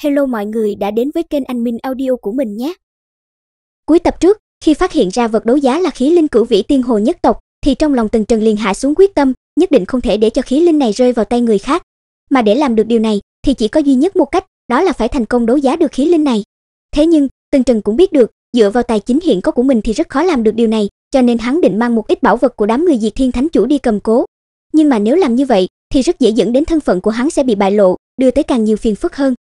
Hello mọi người đã đến với kênh Anh Minh Audio của mình nhé. Cuối tập trước, khi phát hiện ra vật đấu giá là khí linh cửu vĩ tiên hồ nhất tộc, thì trong lòng Tần Trần liền hạ xuống quyết tâm, nhất định không thể để cho khí linh này rơi vào tay người khác. Mà để làm được điều này thì chỉ có duy nhất một cách, đó là phải thành công đấu giá được khí linh này. Thế nhưng, Tần Trần cũng biết được, dựa vào tài chính hiện có của mình thì rất khó làm được điều này, cho nên hắn định mang một ít bảo vật của đám người Diệt Thiên Thánh chủ đi cầm cố. Nhưng mà nếu làm như vậy, thì rất dễ dẫn đến thân phận của hắn sẽ bị bại lộ, đưa tới càng nhiều phiền phức hơn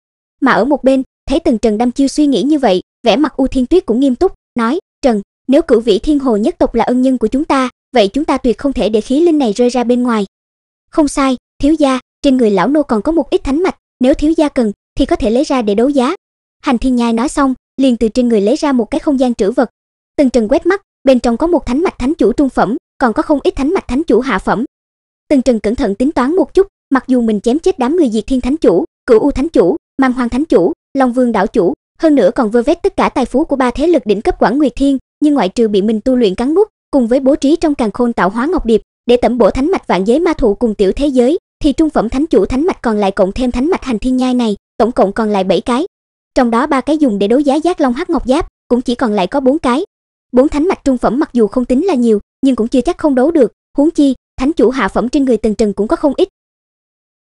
mà ở một bên, thấy Tần Trần đăm Chiêu suy nghĩ như vậy, vẻ mặt U Thiên Tuyết cũng nghiêm túc, nói: "Trần, nếu cửu vĩ thiên hồ nhất tộc là ân nhân của chúng ta, vậy chúng ta tuyệt không thể để khí linh này rơi ra bên ngoài." "Không sai, thiếu gia, trên người lão nô còn có một ít thánh mạch, nếu thiếu gia cần thì có thể lấy ra để đấu giá." Hành Thiên Nhai nói xong, liền từ trên người lấy ra một cái không gian trữ vật. Tần Trần quét mắt, bên trong có một thánh mạch thánh chủ trung phẩm, còn có không ít thánh mạch thánh chủ hạ phẩm. Tần Trần cẩn thận tính toán một chút, mặc dù mình chém chết đám người diệt thiên thánh chủ, cửu u thánh chủ, mang hoàng thánh chủ, long vương đảo chủ, hơn nữa còn vơ vét tất cả tài phú của ba thế lực đỉnh cấp Quảng Nguyệt Thiên, nhưng ngoại trừ bị mình tu luyện cắn bút, cùng với bố trí trong càng khôn tạo hóa ngọc điệp để tẩm bổ thánh mạch vạn giới ma thụ cùng tiểu thế giới, thì trung phẩm thánh chủ thánh mạch còn lại cộng thêm thánh mạch hành thiên nhai này, tổng cộng còn lại 7 cái. Trong đó ba cái dùng để đấu giá giác long hắc ngọc giáp, cũng chỉ còn lại có 4 cái. Bốn thánh mạch trung phẩm mặc dù không tính là nhiều, nhưng cũng chưa chắc không đấu được, huống chi, thánh chủ hạ phẩm trên người Tần Trần cũng có không ít.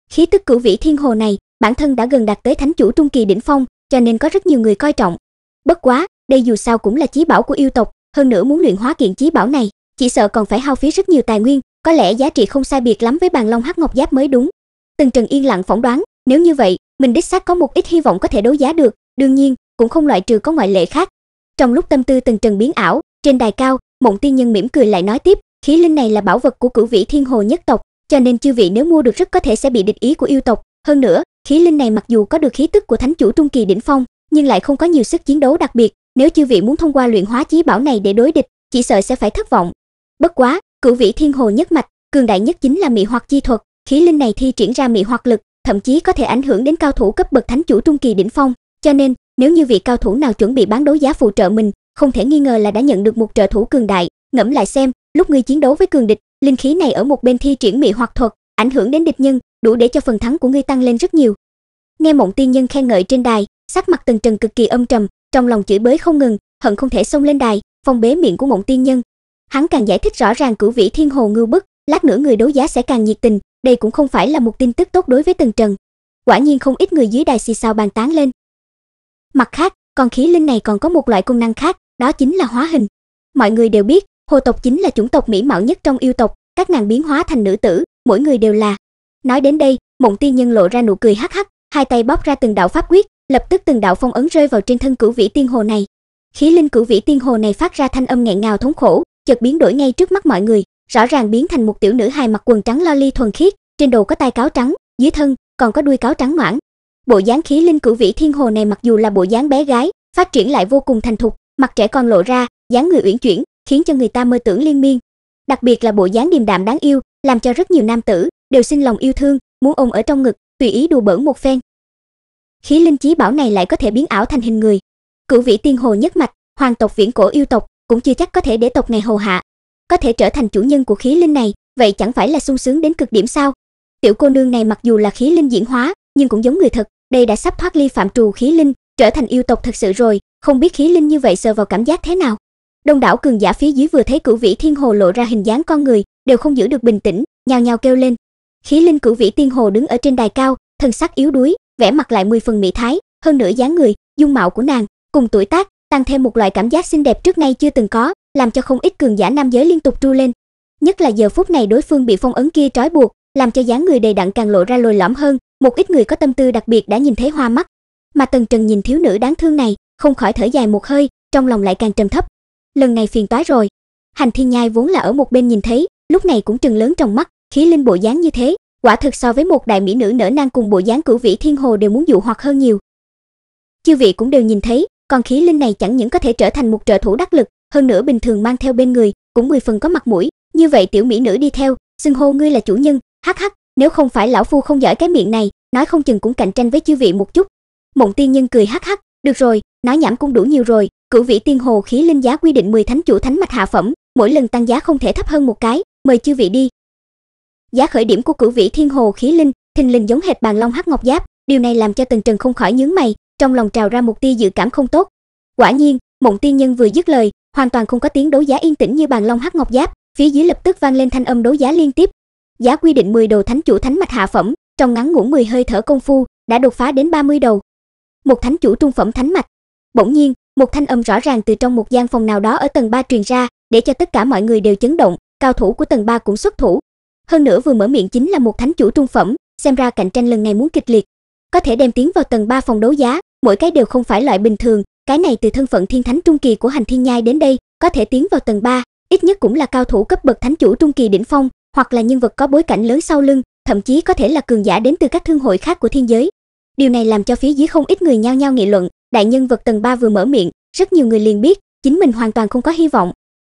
Khí tức cửu vĩ thiên hồ này, bản thân đã gần đạt tới thánh chủ trung kỳ đỉnh phong, cho nên có rất nhiều người coi trọng. Bất quá, đây dù sao cũng là chí bảo của yêu tộc, hơn nữa muốn luyện hóa kiện chí bảo này, chỉ sợ còn phải hao phí rất nhiều tài nguyên, có lẽ giá trị không sai biệt lắm với bàn long hắc ngọc giáp mới đúng. Từng Trần yên lặng phỏng đoán, nếu như vậy, mình đích xác có một ít hy vọng có thể đấu giá được, đương nhiên, cũng không loại trừ có ngoại lệ khác. Trong lúc tâm tư Từng Trần biến ảo, trên đài cao, Mộng Tiên Nhân mỉm cười lại nói tiếp, khí linh này là bảo vật của cửu vĩ thiên hồ nhất tộc, cho nên chư vị nếu mua được rất có thể sẽ bị địch ý của yêu tộc, hơn nữa, Khí linh này mặc dù có được khí tức của thánh chủ trung kỳ đỉnh phong, nhưng lại không có nhiều sức chiến đấu đặc biệt, nếu chư vị muốn thông qua luyện hóa chí bảo này để đối địch, chỉ sợ sẽ phải thất vọng. Bất quá, cửu vị thiên hồ nhất mạch, cường đại nhất chính là mị hoặc chi thuật, khí linh này thi triển ra mị hoặc lực, thậm chí có thể ảnh hưởng đến cao thủ cấp bậc thánh chủ trung kỳ đỉnh phong, cho nên, nếu như vị cao thủ nào chuẩn bị bán đấu giá phụ trợ mình, không thể nghi ngờ là đã nhận được một trợ thủ cường đại, ngẫm lại xem, lúc ngươi chiến đấu với cường địch, linh khí này ở một bên thi triển mị hoặc thuật, ảnh hưởng đến địch nhân, đủ để cho phần thắng của ngươi tăng lên rất nhiều. Nghe Mộng Tiên nhân khen ngợi trên đài, sắc mặt Tần Trần cực kỳ âm trầm, trong lòng chửi bới không ngừng, hận không thể xông lên đài, phong bế miệng của Mộng Tiên nhân. Hắn càng giải thích rõ ràng cửu vĩ thiên hồ ngưu bức, lát nữa người đấu giá sẽ càng nhiệt tình, đây cũng không phải là một tin tức tốt đối với Tần Trần. Quả nhiên không ít người dưới đài xì xào bàn tán lên. Mặt khác, con khí linh này còn có một loại công năng khác, đó chính là hóa hình. Mọi người đều biết, hồ tộc chính là chủng tộc mỹ mạo nhất trong yêu tộc, các nàng biến hóa thành nữ tử, mỗi người đều là. Nói đến đây, Mộng Tiên Nhân lộ ra nụ cười hắc hắc, hai tay bóp ra từng đạo pháp quyết, lập tức từng đạo phong ấn rơi vào trên thân cửu vĩ tiên hồ này. Khí linh cửu vĩ tiên hồ này phát ra thanh âm nghẹn ngào thống khổ, chợt biến đổi ngay trước mắt mọi người, rõ ràng biến thành một tiểu nữ hài mặc quần trắng lo li thuần khiết, trên đầu có tai cáo trắng, dưới thân còn có đuôi cáo trắng ngoãn. Bộ dáng khí linh cửu vĩ thiên hồ này mặc dù là bộ dáng bé gái, phát triển lại vô cùng thành thục, mặt trẻ con lộ ra, dáng người uyển chuyển, khiến cho người ta mơ tưởng liên miên, đặc biệt là bộ dáng điềm đạm đáng yêu, làm cho rất nhiều nam tử đều sinh lòng yêu thương, muốn ôm ở trong ngực, tùy ý đùa bỡn một phen. Khí linh chí bảo này lại có thể biến ảo thành hình người. Cửu vĩ tiên hồ nhất mạch, hoàng tộc viễn cổ yêu tộc cũng chưa chắc có thể để tộc này hầu hạ. Có thể trở thành chủ nhân của khí linh này, vậy chẳng phải là sung sướng đến cực điểm sao? Tiểu cô nương này mặc dù là khí linh diễn hóa, nhưng cũng giống người thật, đây đã sắp thoát ly phạm trù khí linh, trở thành yêu tộc thật sự rồi, không biết khí linh như vậy sờ vào cảm giác thế nào. Đông đảo cường giả phía dưới vừa thấy Cửu Vĩ Thiên Hồ lộ ra hình dáng con người, đều không giữ được bình tĩnh, nhào nhào kêu lên. Khí linh Cửu Vĩ Thiên Hồ đứng ở trên đài cao, thân sắc yếu đuối, vẻ mặt lại mười phần mỹ thái, hơn nữa dáng người, dung mạo của nàng, cùng tuổi tác, tăng thêm một loại cảm giác xinh đẹp trước nay chưa từng có, làm cho không ít cường giả nam giới liên tục tru lên. Nhất là giờ phút này đối phương bị phong ấn kia trói buộc, làm cho dáng người đầy đặn càng lộ ra lồi lõm hơn, một ít người có tâm tư đặc biệt đã nhìn thấy hoa mắt. Mà Tần Trần nhìn thiếu nữ đáng thương này, không khỏi thở dài một hơi, trong lòng lại càng trầm thấp, lần này phiền toái rồi. Hành Thiên Nhai vốn là ở một bên nhìn thấy, lúc này cũng trừng lớn trong mắt, khí linh bộ dáng như thế, quả thực so với một đại mỹ nữ nở nang cùng bộ dáng cửu vĩ thiên hồ đều muốn dụ hoặc hơn nhiều. Chư vị cũng đều nhìn thấy, con khí linh này chẳng những có thể trở thành một trợ thủ đắc lực, hơn nữa bình thường mang theo bên người, cũng mười phần có mặt mũi, như vậy tiểu mỹ nữ đi theo, xưng hô ngươi là chủ nhân, hắc hắc, nếu không phải lão phu không giỏi cái miệng này, nói không chừng cũng cạnh tranh với chư vị một chút. Mộng tiên nhân cười hắc hắc, được rồi, nói nhảm cũng đủ nhiều rồi, Cửu vĩ tiên hồ khí linh giá quy định 10 thánh chủ thánh mạch hạ phẩm, mỗi lần tăng giá không thể thấp hơn một cái, mời chư vị đi. Giá khởi điểm của cửu vĩ thiên hồ khí linh, thình lình giống hệt bàn long hắc ngọc giáp, điều này làm cho Tần Trần không khỏi nhướng mày, trong lòng trào ra một tia dự cảm không tốt. Quả nhiên, Mộng Tiên Nhân vừa dứt lời, hoàn toàn không có tiếng đấu giá yên tĩnh như bàn long hắc ngọc giáp, phía dưới lập tức vang lên thanh âm đấu giá liên tiếp. Giá quy định 10 đồ thánh chủ thánh mạch hạ phẩm, trong ngắn ngủn 10 hơi thở công phu, đã đột phá đến 30 đầu. Một thánh chủ trung phẩm thánh mạch. Bỗng nhiên, một thanh âm rõ ràng từ trong một gian phòng nào đó ở tầng 3 truyền ra, để cho tất cả mọi người đều chấn động, cao thủ của tầng 3 cũng xuất thủ. Hơn nữa vừa mở miệng chính là một thánh chủ trung phẩm, xem ra cạnh tranh lần này muốn kịch liệt. Có thể đem tiến vào tầng 3 phòng đấu giá, mỗi cái đều không phải loại bình thường, cái này từ thân phận thiên thánh trung kỳ của Hành Thiên Nhai đến đây, có thể tiến vào tầng 3, ít nhất cũng là cao thủ cấp bậc thánh chủ trung kỳ đỉnh phong, hoặc là nhân vật có bối cảnh lớn sau lưng, thậm chí có thể là cường giả đến từ các thương hội khác của thiên giới, Điều này làm cho phía dưới không ít người nhao nhao nghị luận, đại nhân vật tầng 3 vừa mở miệng, rất nhiều người liền biết, chính mình hoàn toàn không có hy vọng.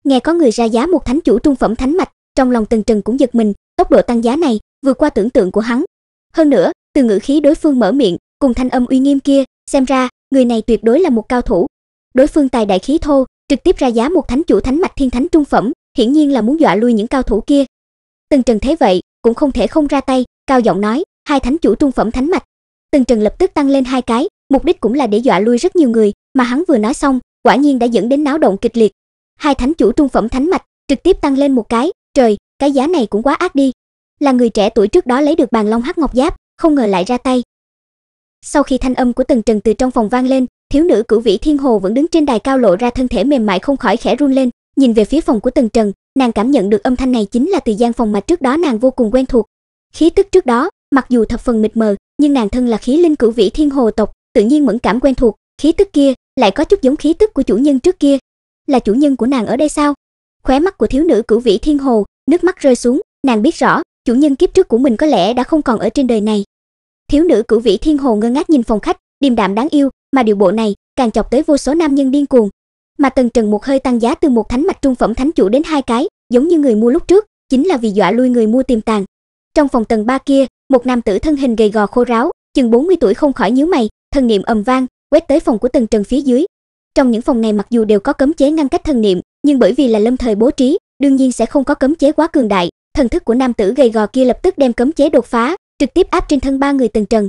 Nghe có người ra giá một thánh chủ trung phẩm thánh mạch, trong lòng Tần Trần cũng giật mình, tốc độ tăng giá này vượt qua tưởng tượng của hắn. Hơn nữa, từ ngữ khí đối phương mở miệng, cùng thanh âm uy nghiêm kia, xem ra người này tuyệt đối là một cao thủ. Đối phương tài đại khí thô, trực tiếp ra giá một thánh chủ thánh mạch thiên thánh trung phẩm, hiển nhiên là muốn dọa lui những cao thủ kia. Tần Trần thấy vậy, cũng không thể không ra tay, cao giọng nói, hai thánh chủ trung phẩm thánh mạch, Tần Trần lập tức tăng lên hai cái, mục đích cũng là để dọa lui rất nhiều người, mà hắn vừa nói xong, quả nhiên đã dẫn đến náo động kịch liệt. Hai thánh chủ trung phẩm thánh mạch trực tiếp tăng lên một cái, trời, cái giá này cũng quá ác đi. Là người trẻ tuổi trước đó lấy được bàn long hắc ngọc giáp, không ngờ lại ra tay. Sau khi thanh âm của Tần Trần từ trong phòng vang lên, thiếu nữ Cửu Vĩ Thiên Hồ vẫn đứng trên đài cao lộ ra thân thể mềm mại không khỏi khẽ run lên, nhìn về phía phòng của Tần Trần, nàng cảm nhận được âm thanh này chính là từ gian phòng mà trước đó nàng vô cùng quen thuộc. Khí tức trước đó, mặc dù thập phần mịt mờ, nhưng nàng thân là khí linh cửu vĩ thiên hồ tộc, tự nhiên mẫn cảm quen thuộc, khí tức kia lại có chút giống khí tức của chủ nhân trước kia. Là chủ nhân của nàng ở đây sao? Khóe mắt của thiếu nữ cửu vĩ thiên hồ, nước mắt rơi xuống, nàng biết rõ, chủ nhân kiếp trước của mình có lẽ đã không còn ở trên đời này. Thiếu nữ cửu vĩ thiên hồ ngơ ngác nhìn phòng khách, điềm đạm đáng yêu, mà điều bộ này càng chọc tới vô số nam nhân điên cuồng. Mà Tần Trần một hơi tăng giá từ một thánh mạch trung phẩm thánh chủ đến hai cái, giống như người mua lúc trước, chính là vì dọa lui người mua tiềm tàng. Trong phòng tầng ba kia, một nam tử thân hình gầy gò khô ráo, chừng 40 tuổi không khỏi nhíu mày, thân niệm ầm vang, quét tới phòng của Tần Trần phía dưới. Trong những phòng này mặc dù đều có cấm chế ngăn cách thân niệm, nhưng bởi vì là lâm thời bố trí, đương nhiên sẽ không có cấm chế quá cường đại, thần thức của nam tử gầy gò kia lập tức đem cấm chế đột phá, trực tiếp áp trên thân ba người Tần Trần.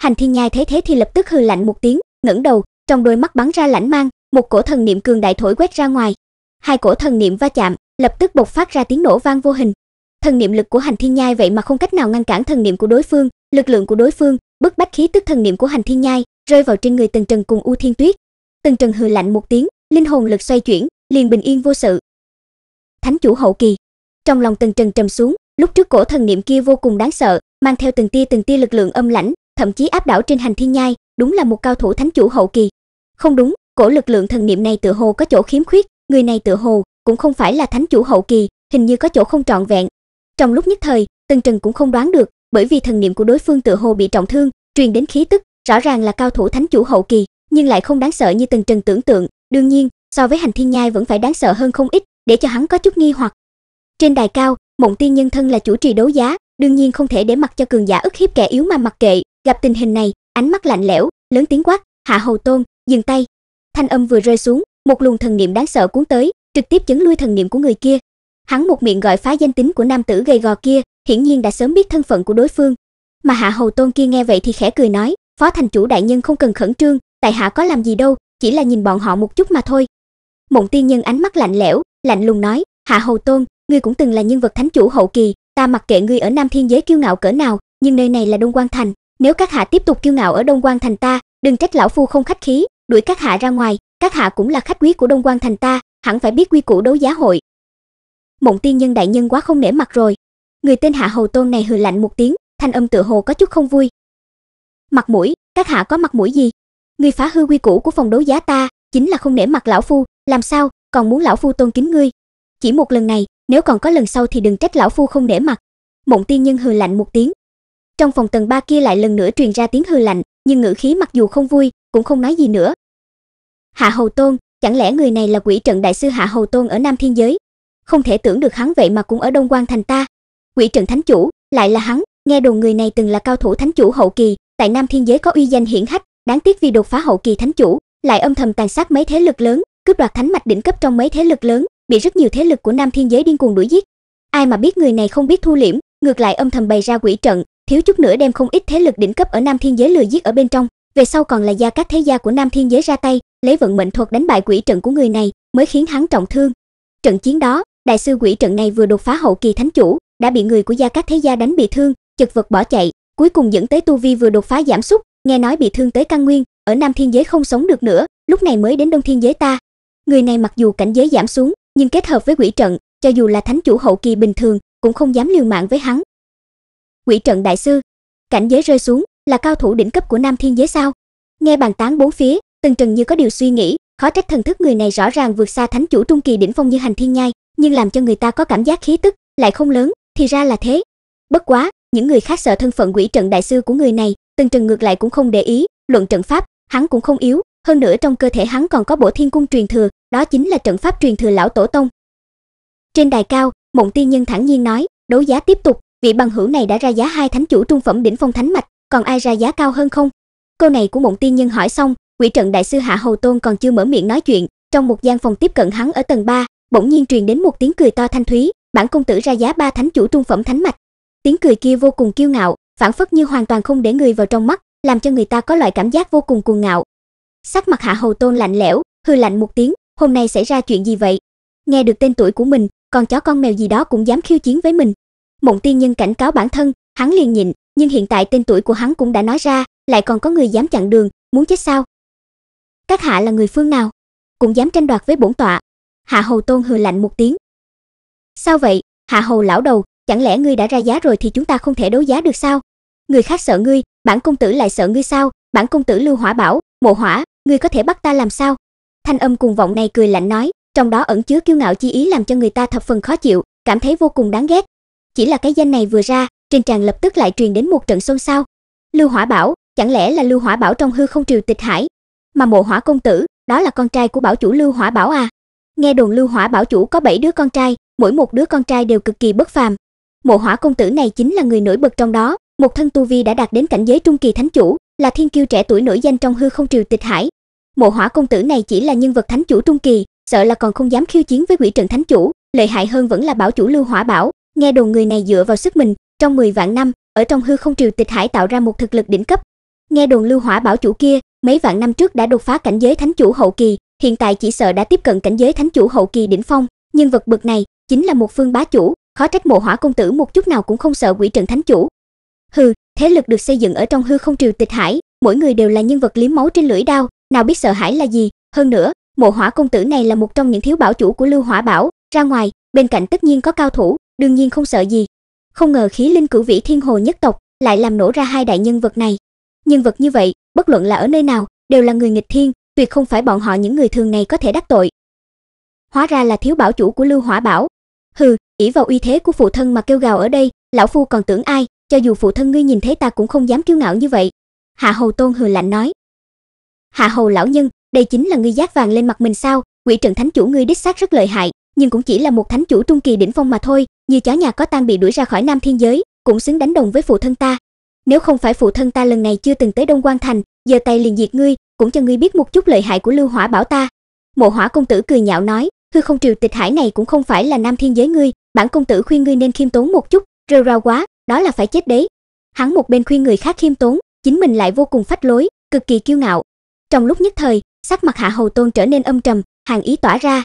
Hành Thiên Nhai thấy thế thì lập tức hừ lạnh một tiếng, ngẩng đầu, trong đôi mắt bắn ra lãnh mang, một cổ thần niệm cường đại thổi quét ra ngoài. Hai cổ thần niệm va chạm, lập tức bộc phát ra tiếng nổ vang vô hình, thần niệm lực của hành thiên nhai vậy mà không cách nào ngăn cản thần niệm của đối phương lực lượng của đối phương bức bách khí tức thần niệm của hành thiên nhai rơi vào trên người tần trần cùng u thiên tuyết tần trần hừ lạnh một tiếng linh hồn lực xoay chuyển liền bình yên vô sự thánh chủ hậu kỳ trong lòng tần trần trầm xuống lúc trước cổ thần niệm kia vô cùng đáng sợ mang theo từng tia từng tia lực lượng âm lãnh thậm chí áp đảo trên hành thiên nhai đúng là một cao thủ thánh chủ hậu kỳ không đúng cổ lực lượng thần niệm này tựa hồ có chỗ khiếm khuyết người này tựa hồ cũng không phải là thánh chủ hậu kỳ hình như có chỗ không trọn vẹn trong lúc nhất thời, Tần Trần cũng không đoán được, bởi vì thần niệm của đối phương tựa hồ bị trọng thương, truyền đến khí tức, rõ ràng là cao thủ thánh chủ hậu kỳ, nhưng lại không đáng sợ như Tần Trần tưởng tượng, đương nhiên, so với hành thiên nhai vẫn phải đáng sợ hơn không ít, để cho hắn có chút nghi hoặc. Trên đài cao, Mộng Tiên nhân thân là chủ trì đấu giá, đương nhiên không thể để mặc cho cường giả ức hiếp kẻ yếu mà mặc kệ, gặp tình hình này, ánh mắt lạnh lẽo, lớn tiếng quát, "Hạ Hầu Tôn, dừng tay." Thanh âm vừa rơi xuống, một luồng thần niệm đáng sợ cuốn tới, trực tiếp chấn lui thần niệm của người kia, Hắn một miệng gọi phá danh tính của nam tử gầy gò kia, hiển nhiên đã sớm biết thân phận của đối phương. Mà Hạ Hầu Tôn kia nghe vậy thì khẽ cười nói, "Phó thành chủ đại nhân không cần khẩn trương, tại hạ có làm gì đâu, chỉ là nhìn bọn họ một chút mà thôi." Mộng Tiên Nhân ánh mắt lạnh lẽo, lạnh lùng nói, "Hạ Hầu Tôn, ngươi cũng từng là nhân vật thánh chủ hậu kỳ, ta mặc kệ ngươi ở Nam Thiên giới kiêu ngạo cỡ nào, nhưng nơi này là Đông Quan thành, nếu các hạ tiếp tục kiêu ngạo ở Đông Quan thành ta, đừng trách lão phu không khách khí, đuổi các hạ ra ngoài, các hạ cũng là khách quý của Đông Quan thành ta, hẳn phải biết quy củ đấu giá hội, mộng tiên nhân đại nhân quá không nể mặt rồi người tên hạ hầu tôn này hừ lạnh một tiếng thanh âm tựa hồ có chút không vui mặt mũi các hạ có mặt mũi gì người phá hư quy củ của phòng đấu giá ta chính là không nể mặt lão phu làm sao còn muốn lão phu tôn kính ngươi chỉ một lần này nếu còn có lần sau thì đừng trách lão phu không nể mặt mộng tiên nhân hừ lạnh một tiếng trong phòng tầng ba kia lại lần nữa truyền ra tiếng hừ lạnh nhưng ngữ khí mặc dù không vui cũng không nói gì nữa hạ hầu tôn chẳng lẽ người này là quỷ trận đại sư hạ hầu tôn ở nam thiên giới không thể tưởng được hắn vậy mà cũng ở Đông Quan thành ta. Quỷ trận thánh chủ, lại là hắn, nghe đồn người này từng là cao thủ thánh chủ hậu kỳ, tại Nam Thiên giới có uy danh hiển hách, đáng tiếc vì đột phá hậu kỳ thánh chủ, lại âm thầm tàn sát mấy thế lực lớn, cướp đoạt thánh mạch đỉnh cấp trong mấy thế lực lớn, bị rất nhiều thế lực của Nam Thiên giới điên cuồng đuổi giết. Ai mà biết người này không biết thu liễm, ngược lại âm thầm bày ra quỷ trận, thiếu chút nữa đem không ít thế lực đỉnh cấp ở Nam Thiên giới lừa giết ở bên trong, về sau còn là gia các thế gia của Nam Thiên giới ra tay, lấy vận mệnh thuật đánh bại quỷ trận của người này, mới khiến hắn trọng thương. Trận chiến đó, đại sư quỷ trận này vừa đột phá hậu kỳ thánh chủ, đã bị người của gia các thế gia đánh bị thương, chật vật bỏ chạy, cuối cùng dẫn tới tu vi vừa đột phá giảm sút, nghe nói bị thương tới căn nguyên, ở Nam Thiên giới không sống được nữa, lúc này mới đến Đông Thiên giới ta. Người này mặc dù cảnh giới giảm xuống, nhưng kết hợp với quỷ trận, cho dù là thánh chủ hậu kỳ bình thường, cũng không dám liều mạng với hắn. Quỷ trận đại sư, cảnh giới rơi xuống, là cao thủ đỉnh cấp của Nam Thiên giới sao? Nghe bàn tán bốn phía, Tần Trần như có điều suy nghĩ, khó trách thần thức người này rõ ràng vượt xa thánh chủ trung kỳ đỉnh phong như hành thiên nhai, nhưng làm cho người ta có cảm giác khí tức lại không lớn, thì ra là thế. Bất quá, những người khác sợ thân phận quỷ trận đại sư của người này, Từng Trần ngược lại cũng không để ý, luận trận pháp, hắn cũng không yếu, hơn nữa trong cơ thể hắn còn có Bổ Thiên cung truyền thừa, đó chính là trận pháp truyền thừa lão tổ tông. Trên đài cao, Mộng Tiên Nhân thản nhiên nói, đấu giá tiếp tục, vị bằng hữu này đã ra giá hai thánh chủ trung phẩm đỉnh phong thánh mạch, còn ai ra giá cao hơn không? Câu này của Mộng Tiên Nhân hỏi xong, quỷ trận đại sư Hạ Hầu Tôn còn chưa mở miệng nói chuyện, trong một gian phòng tiếp cận hắn ở tầng 3, bỗng nhiên truyền đến một tiếng cười to thanh thúy, bản công tử ra giá ba thánh chủ trung phẩm thánh mạch. Tiếng cười kia vô cùng kiêu ngạo, phản phất như hoàn toàn không để người vào trong mắt, làm cho người ta có loại cảm giác vô cùng cuồng ngạo. Sắc mặt Hạ Hầu Tôn lạnh lẽo, hư lạnh một tiếng, hôm nay xảy ra chuyện gì vậy? Nghe được tên tuổi của mình, con chó con mèo gì đó cũng dám khiêu chiến với mình. Mộng Tiên Nhân cảnh cáo bản thân, hắn liền nhịn, nhưng hiện tại tên tuổi của hắn cũng đã nói ra, lại còn có người dám chặn đường, muốn chết sao? Các hạ là người phương nào? Cũng dám tranh đoạt với bổn tọa, Hạ Hầu Tôn hừ lạnh một tiếng. Sao vậy, Hạ Hầu lão đầu, chẳng lẽ ngươi đã ra giá rồi thì chúng ta không thể đấu giá được sao? Người khác sợ ngươi, bản công tử lại sợ ngươi sao? Bản công tử Lưu Hỏa bảo, Mộ Hỏa, ngươi có thể bắt ta làm sao? Thanh âm cùng vọng này cười lạnh nói, trong đó ẩn chứa kiêu ngạo chi ý làm cho người ta thập phần khó chịu, cảm thấy vô cùng đáng ghét. Chỉ là cái danh này vừa ra, trên tràng lập tức lại truyền đến một trận xôn xao. Lưu Hỏa Bảo, chẳng lẽ là Lưu Hỏa Bảo trong hư không triều tịch hải? Mà Mộ Hỏa công tử, đó là con trai của bảo chủ Lưu Hỏa Bảo à? Nghe đồn Lưu Hỏa bảo chủ có 7 đứa con trai, mỗi một đứa con trai đều cực kỳ bất phàm. Mộ Hỏa công tử này chính là người nổi bật trong đó, một thân tu vi đã đạt đến cảnh giới trung kỳ thánh chủ, là thiên kiêu trẻ tuổi nổi danh trong hư không triều tịch hải. Mộ Hỏa công tử này chỉ là nhân vật thánh chủ trung kỳ, sợ là còn không dám khiêu chiến với quỷ trận thánh chủ, lợi hại hơn vẫn là bảo chủ Lưu Hỏa bảo, nghe đồn người này dựa vào sức mình, trong 10 vạn năm, ở trong hư không triều tịch hải tạo ra một thực lực đỉnh cấp. Nghe đồn Lưu Hỏa bảo chủ kia, mấy vạn năm trước đã đột phá cảnh giới thánh chủ hậu kỳ, hiện tại chỉ sợ đã tiếp cận cảnh giới thánh chủ hậu kỳ đỉnh phong, nhân vật bậc này chính là một phương bá chủ, khó trách Mộ Hỏa công tử một chút nào cũng không sợ quỷ trận thánh chủ. Hừ, thế lực được xây dựng ở trong hư không triều tịch hải, mỗi người đều là nhân vật liếm máu trên lưỡi đao, nào biết sợ hãi là gì, hơn nữa, Mộ Hỏa công tử này là một trong những thiếu bảo chủ của Lưu Hỏa bảo, ra ngoài, bên cạnh tất nhiên có cao thủ, đương nhiên không sợ gì. Không ngờ khí linh cửu vĩ thiên hồ nhất tộc lại làm nổ ra hai đại nhân vật này. Nhân vật như vậy, bất luận là ở nơi nào, đều là người nghịch thiên, tuyệt không phải bọn họ những người thường này có thể đắc tội. Hóa ra là thiếu bảo chủ của Lưu Hỏa Bảo. Hừ, ỷ vào uy thế của phụ thân mà kêu gào ở đây, lão phu còn tưởng ai, cho dù phụ thân ngươi nhìn thấy ta cũng không dám kiêu ngạo như vậy." Hạ Hầu Tôn hừ lạnh nói. "Hạ Hầu lão nhân, đây chính là ngươi giác vàng lên mặt mình sao? Quỷ trận thánh chủ ngươi đích xác rất lợi hại, nhưng cũng chỉ là một thánh chủ trung kỳ đỉnh phong mà thôi, như chó nhà có tang bị đuổi ra khỏi Nam Thiên giới, cũng xứng đánh đồng với phụ thân ta. Nếu không phải phụ thân ta lần này chưa từng tới Đông Quan thành, giờ tay liền diệt ngươi, cũng cho ngươi biết một chút lợi hại của lưu hỏa bảo ta. Mộ hỏa công tử cười nhạo nói, hư không triều tịch hải này cũng không phải là nam thiên giới ngươi, bản công tử khuyên ngươi nên khiêm tốn một chút, rêu rao quá, đó là phải chết đấy. Hắn một bên khuyên người khác khiêm tốn, chính mình lại vô cùng phách lối, cực kỳ kiêu ngạo. Trong lúc nhất thời, sắc mặt Hạ Hầu Tôn trở nên âm trầm, hàng ý tỏa ra.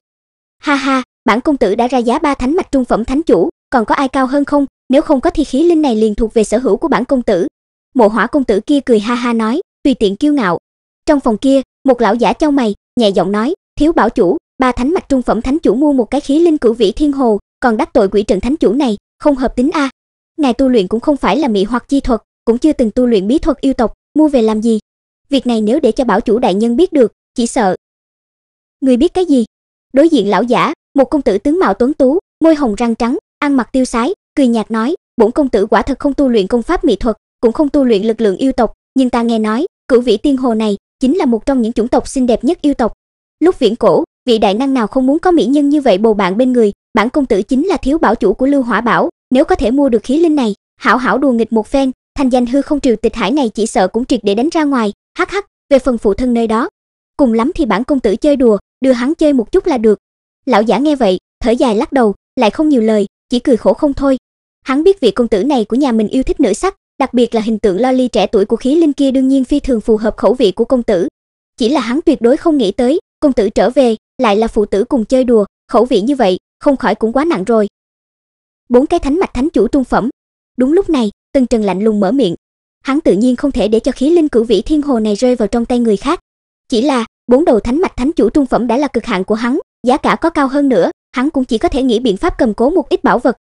Ha ha, bản công tử đã ra giá ba thánh mạch trung phẩm thánh chủ, còn có ai cao hơn không, nếu không có thì khí linh này liền thuộc về sở hữu của bản công tử. Mộ Hỏa công tử kia cười ha ha nói, tùy tiện kiêu ngạo, trong phòng kia, một lão giả châu mày, nhẹ giọng nói, thiếu bảo chủ, ba thánh mạch trung phẩm thánh chủ mua một cái khí linh cửu vĩ thiên hồ, còn đắc tội quỷ trận thánh chủ này, không hợp tính a. Ngài tu luyện cũng không phải là mị hoặc chi thuật, cũng chưa từng tu luyện bí thuật yêu tộc, mua về làm gì? Việc này nếu để cho bảo chủ đại nhân biết được, chỉ sợ. Người biết cái gì? Đối diện lão giả, một công tử tướng mạo tuấn tú, môi hồng răng trắng, ăn mặc tiêu sái, cười nhạt nói, bổn công tử quả thật không tu luyện công pháp mỹ thuật, cũng không tu luyện lực lượng yêu tộc, nhưng ta nghe nói, cửu vĩ tiên hồ này chính là một trong những chủng tộc xinh đẹp nhất yêu tộc. Lúc viễn cổ, vị đại năng nào không muốn có mỹ nhân như vậy bầu bạn bên người, bản công tử chính là thiếu bảo chủ của Lưu Hỏa Bảo, nếu có thể mua được khí linh này, hảo hảo đùa nghịch một phen, thành danh hư không triều tịch hải này chỉ sợ cũng triệt để đánh ra ngoài, hắc hắc, về phần phụ thân nơi đó, cùng lắm thì bản công tử chơi đùa, đưa hắn chơi một chút là được. Lão giả nghe vậy, thở dài lắc đầu, lại không nhiều lời, chỉ cười khổ không thôi. Hắn biết vị công tử này của nhà mình yêu thích nữ sắc, đặc biệt là hình tượng lo ly trẻ tuổi của khí linh kia đương nhiên phi thường phù hợp khẩu vị của công tử. Chỉ là hắn tuyệt đối không nghĩ tới, công tử trở về, lại là phụ tử cùng chơi đùa, khẩu vị như vậy, không khỏi cũng quá nặng rồi. Bốn cái thánh mạch thánh chủ trung phẩm. Đúng lúc này, tần Trần lạnh lùng mở miệng. Hắn tự nhiên không thể để cho khí linh cửu vĩ thiên hồ này rơi vào trong tay người khác. Chỉ là, bốn đầu thánh mạch thánh chủ trung phẩm đã là cực hạn của hắn, giá cả có cao hơn nữa, hắn cũng chỉ có thể nghĩ biện pháp cầm cố một ít bảo vật.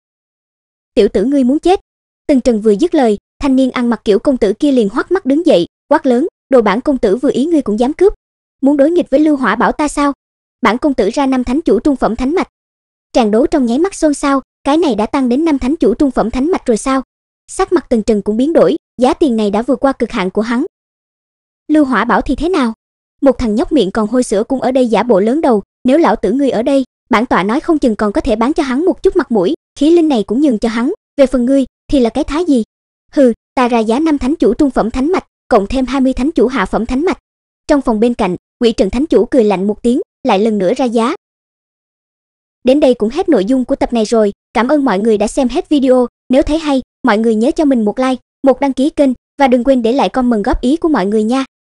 Tiểu tử ngươi muốn chết. Tần Trần vừa dứt lời, thanh niên ăn mặc kiểu công tử kia liền hoắc mắt đứng dậy quát lớn đồ bản công tử vừa ý ngươi cũng dám cướp muốn đối nghịch với lưu hỏa bảo ta sao bản công tử ra năm thánh chủ trung phẩm thánh mạch tràn đố trong nháy mắt xôn xao cái này đã tăng đến năm thánh chủ trung phẩm thánh mạch rồi sao sắc mặt tần trần cũng biến đổi giá tiền này đã vượt qua cực hạn của hắn lưu hỏa bảo thì thế nào một thằng nhóc miệng còn hôi sữa cũng ở đây giả bộ lớn đầu nếu lão tử ngươi ở đây bản tọa nói không chừng còn có thể bán cho hắn một chút mặt mũi khí linh này cũng nhường cho hắn về phần ngươi thì là cái thái gì Hừ, ta ra giá 5 thánh chủ trung phẩm thánh mạch, cộng thêm 20 thánh chủ hạ phẩm thánh mạch. Trong phòng bên cạnh, Quỷ Trần Thánh chủ cười lạnh một tiếng, lại lần nữa ra giá. Đến đây cũng hết nội dung của tập này rồi, cảm ơn mọi người đã xem hết video, nếu thấy hay, mọi người nhớ cho mình một like, một đăng ký kênh và đừng quên để lại comment góp ý của mọi người nha.